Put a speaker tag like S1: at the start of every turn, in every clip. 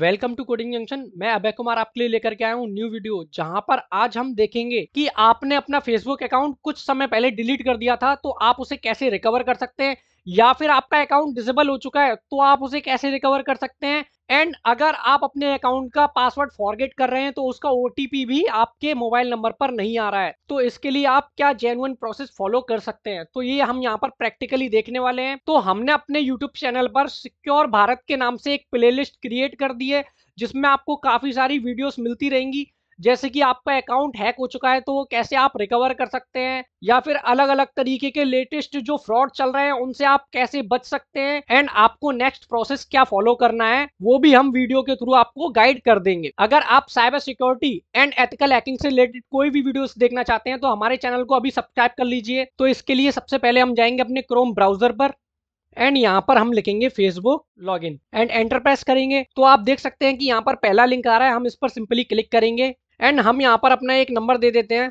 S1: welcome to coding junction मैं अभय कुमार आपके लिए लेकर के आया हूँ न्यू वीडियो जहां पर आज हम देखेंगे कि आपने अपना फेसबुक अकाउंट कुछ समय पहले डिलीट कर दिया था तो आप उसे कैसे रिकवर कर सकते हैं या फिर आपका अकाउंट डिसेबल हो चुका है तो आप उसे कैसे रिकवर कर सकते हैं एंड अगर आप अपने अकाउंट का पासवर्ड फॉरगेट कर रहे हैं तो उसका ओ भी आपके मोबाइल नंबर पर नहीं आ रहा है तो इसके लिए आप क्या जेनुअन प्रोसेस फॉलो कर सकते हैं तो ये हम यहाँ पर प्रैक्टिकली देखने वाले हैं तो हमने अपने यूट्यूब चैनल पर सिक्योर भारत के नाम से एक प्ले क्रिएट कर दी है जिसमें आपको काफी सारी वीडियोस मिलती रहेंगी जैसे कि आपका अकाउंट हैक हो चुका है तो कैसे आप रिकवर कर सकते हैं या फिर अलग अलग तरीके के लेटेस्ट जो फ्रॉड चल रहे हैं उनसे आप कैसे बच सकते हैं एंड आपको नेक्स्ट प्रोसेस क्या फॉलो करना है वो भी हम वीडियो के थ्रू आपको गाइड कर देंगे अगर आप cyber security and ethical hacking से रिलेटेड कोई भी वीडियो देखना चाहते हैं तो हमारे चैनल को अभी सब्सक्राइब कर लीजिए तो इसके लिए सबसे पहले हम जाएंगे अपने क्रोम ब्राउजर पर एंड यहाँ पर हम लिखेंगे Facebook log in and enterprise करेंगे तो आप देख सकते हैं कि यहाँ पर पहला लिंक आ रहा है हम इस पर सिंपली क्लिक करेंगे एंड हम यहाँ पर अपना एक नंबर दे देते हैं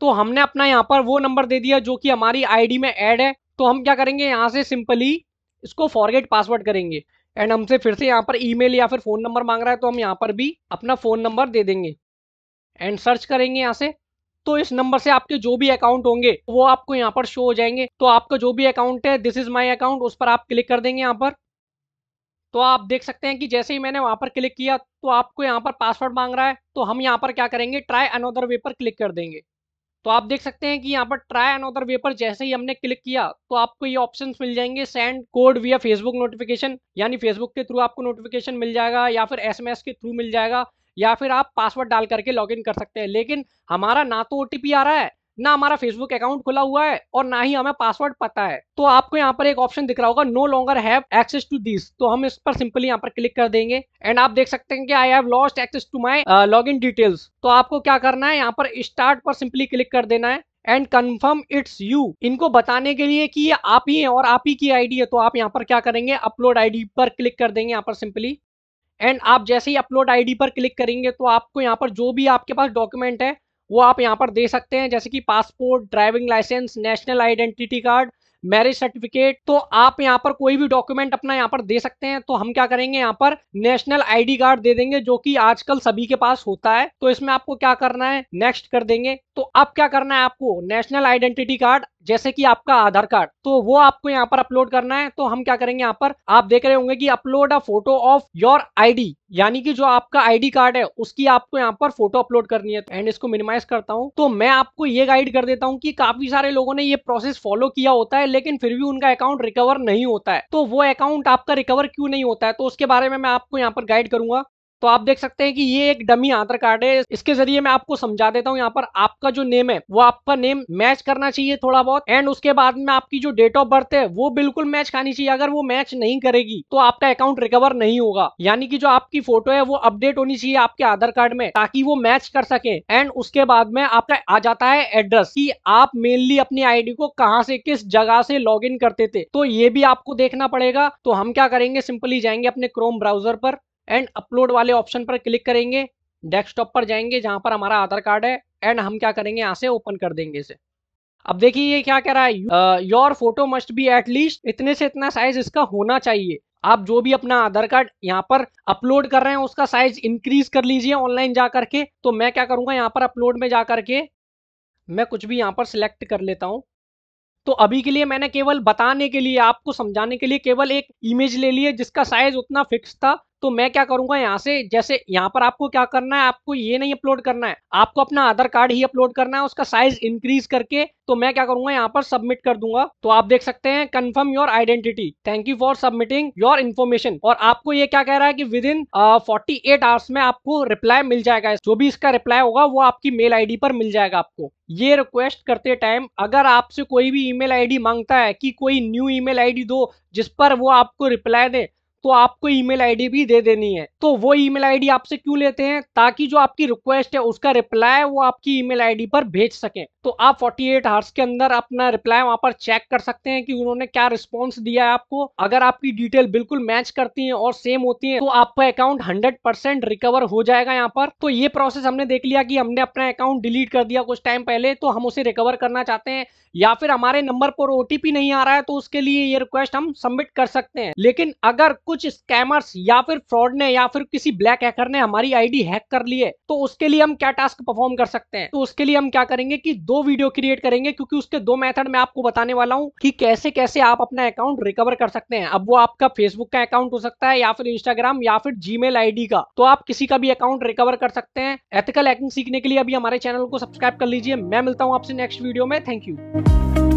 S1: तो हमने अपना यहाँ पर वो नंबर दे दिया जो कि हमारी आईडी में ऐड है तो हम क्या करेंगे यहाँ से सिंपली इसको फॉरगेट पासवर्ड करेंगे एंड हमसे फिर से यहाँ पर ईमेल या फिर फ़ोन नंबर मांग रहा है तो हम यहाँ पर भी अपना फ़ोन नंबर दे देंगे एंड सर्च करेंगे यहाँ से तो इस नंबर से आपके जो भी अकाउंट होंगे वो आपको यहाँ पर शो हो जाएंगे तो आपका जो भी अकाउंट है दिस इज माई अकाउंट उस पर आप क्लिक कर देंगे यहाँ पर तो आप देख सकते हैं कि जैसे ही मैंने वहां पर क्लिक किया तो आपको यहाँ पर पासवर्ड मांग रहा है तो हम यहाँ पर क्या करेंगे ट्राई अनोदर वे पर क्लिक कर देंगे तो आप देख सकते हैं कि यहाँ पर ट्राई अनोदर वे पर जैसे ही हमने क्लिक किया तो आपको ये ऑप्शंस मिल जाएंगे send code via Facebook notification यानी फेसबुक के थ्रू आपको नोटिफिकेशन मिल जाएगा या फिर एसएमएस के थ्रू मिल जाएगा या फिर आप पासवर्ड डाल करके लॉगिन कर सकते हैं लेकिन हमारा ना तो ओटीपी आ रहा है ना हमारा फेसबुक अकाउंट खुला हुआ है और ना ही हमें पासवर्ड पता है तो आपको यहाँ पर एक ऑप्शन दिख रहा होगा no longer have access to this तो हम इस पर सिंपली यहाँ पर क्लिक कर देंगे एंड आप देख सकते हैं कि I have lost access to my log in details तो आपको क्या करना है यहाँ पर स्टार्ट पर सिंपली क्लिक कर देना है एंड कंफर्म इट्स यू इनको बताने के लिए कि ये आप ही हैं और आप ही की आईडी है तो आप यहाँ पर क्या करेंगे अपलोड आईडी पर क्लिक कर देंगे यहाँ पर सिंपली एंड आप जैसे ही अपलोड आईडी पर क्लिक करेंगे तो आपको यहाँ पर जो भी आपके पास डॉक्यूमेंट है वो आप यहाँ पर दे सकते हैं जैसे कि passport driving licence national identity card marriage certificate तो आप यहाँ पर कोई भी डॉक्यूमेंट अपना यहाँ पर दे सकते हैं तो हम क्या करेंगे यहाँ पर नेशनल आईडी कार्ड दे देंगे जो कि आजकल सभी के पास होता है तो इसमें आपको क्या करना है नेक्स्ट कर देंगे तो अब क्या करना है आपको नेशनल आइडेंटिटी कार्ड जैसे कि आपका आधार कार्ड तो वो आपको यहाँ पर अपलोड करना है तो हम क्या करेंगे यहाँ पर आप देख रहे होंगे कि upload a photo of your ID यानी कि जो आपका आईडी कार्ड है उसकी आपको यहाँ पर फोटो अपलोड करनी है एंड इसको मिनिमाइज करता हूँ तो मैं आपको ये गाइड कर देता हूँ कि काफी सारे लोगों ने ये प्रोसेस फॉलो किया होता है लेकिन फिर भी उनका अकाउंट रिकवर नहीं होता है तो वो अकाउंट आपका रिकवर क्यों नहीं होता है तो उसके बारे में मैं आपको यहाँ पर गाइड करूंगा तो आप देख सकते हैं कि ये एक डमी आधार कार्ड है इसके जरिए मैं आपको समझा देता हूँ यहाँ पर आपका जो नेम है वो आपका नेम मैच करना चाहिए थोड़ा बहुत एंड उसके बाद में आपकी जो डेट ऑफ बर्थ है वो बिल्कुल मैच खानी चाहिए अगर वो मैच नहीं करेगी तो आपका अकाउंट रिकवर नहीं होगा यानी कि जो आपकी फोटो है वो अपडेट होनी चाहिए आपके आधार कार्ड में ताकि वो मैच कर सके एंड उसके बाद में आपका आ जाता है एड्रेस की आप मेनली अपनी आई को कहाँ से किस जगह से लॉग करते थे तो ये भी आपको देखना पड़ेगा तो हम क्या करेंगे सिंपली जाएंगे अपने क्रोम ब्राउजर पर एंड अपलोड वाले ऑप्शन पर क्लिक करेंगे डेस्कटॉप पर जाएंगे जहां पर हमारा आधार कार्ड है एंड हम क्या करेंगे यहाँ से ओपन कर देंगे इसे अब देखिए ये क्या कह रहा है your photo must be at least इतने से इतना साइज इसका होना चाहिए आप जो भी अपना आधार कार्ड यहाँ पर अपलोड कर रहे हैं उसका साइज इंक्रीज कर लीजिए ऑनलाइन जा करके तो मैं क्या करूँगा यहाँ पर अपलोड में जा करके मैं कुछ भी यहाँ पर सिलेक्ट कर लेता हूँ तो अभी के लिए मैंने केवल बताने के लिए आपको समझाने के लिए केवल एक इमेज ले ली है जिसका साइज उतना फिक्स था तो मैं क्या करूंगा यहाँ से जैसे यहाँ पर आपको क्या करना है आपको ये नहीं अपलोड करना है आपको अपना आधार कार्ड ही अपलोड करना है उसका साइज इंक्रीज करके तो मैं क्या करूंगा यहाँ पर सबमिट कर दूंगा तो आप देख सकते हैं confirm your identity thank you for submitting your information और आपको ये क्या कह रहा है कि within forty eight hours में आपको रिप्लाई मिल जाएगा जो भी इसका रिप्लाई होगा वो आपकी मेल आई पर मिल जाएगा आपको ये रिक्वेस्ट करते टाइम अगर आपसे कोई भी ईमेल आईडी मांगता है कि कोई न्यू ईमेल आईडी दो जिस पर वो आपको रिप्लाई दे तो आपको ईमेल आईडी भी दे देनी है तो वो ईमेल आईडी आपसे क्यों लेते हैं ताकि जो आपकी रिक्वेस्ट है उसका रिप्लाई वो आपकी ईमेल आईडी पर भेज सकें तो आप 48 आवर्स के अंदर अपना रिप्लाई वहां पर चेक कर सकते हैं कि उन्होंने क्या रिस्पॉन्स दिया है आपको अगर आपकी डिटेल बिल्कुल मैच करती है और सेम होती है तो आपका अकाउंट हंड्रेड रिकवर हो जाएगा यहाँ पर तो ये प्रोसेस हमने देख लिया कि हमने अपना अकाउंट डिलीट कर दिया कुछ टाइम पहले तो हम उसे रिकवर करना चाहते हैं या फिर हमारे नंबर पर ओटीपी नहीं आ रहा है तो उसके लिए ये रिक्वेस्ट हम सबमिट कर सकते हैं लेकिन अगर कुछ स्कैमर्स या फिर फ्रॉड ने या फिर किसी ब्लैक हैकर ने हमारी आईडी हैक कर ली है तो उसके लिए हम क्या टास्क परफॉर्म कर सकते हैं तो उसके लिए हम क्या करेंगे कि दो वीडियो क्रिएट करेंगे क्योंकि उसके दो मेथड मैं आपको बताने वाला हूँ कि कैसे कैसे आप अपना अकाउंट रिकवर कर सकते हैं अब वो आपका फेसबुक का अकाउंट हो सकता है या फिर इंस्टाग्राम या फिर जीमेल आईडी का तो आप किसी का भी अकाउंट रिकवर कर सकते हैं एथिकल एक्टिंग सीखने के लिए अभी हमारे चैनल को सब्सक्राइब कर लीजिए मैं मिलता हूँ आपसे नेक्स्ट वीडियो में थैंक यू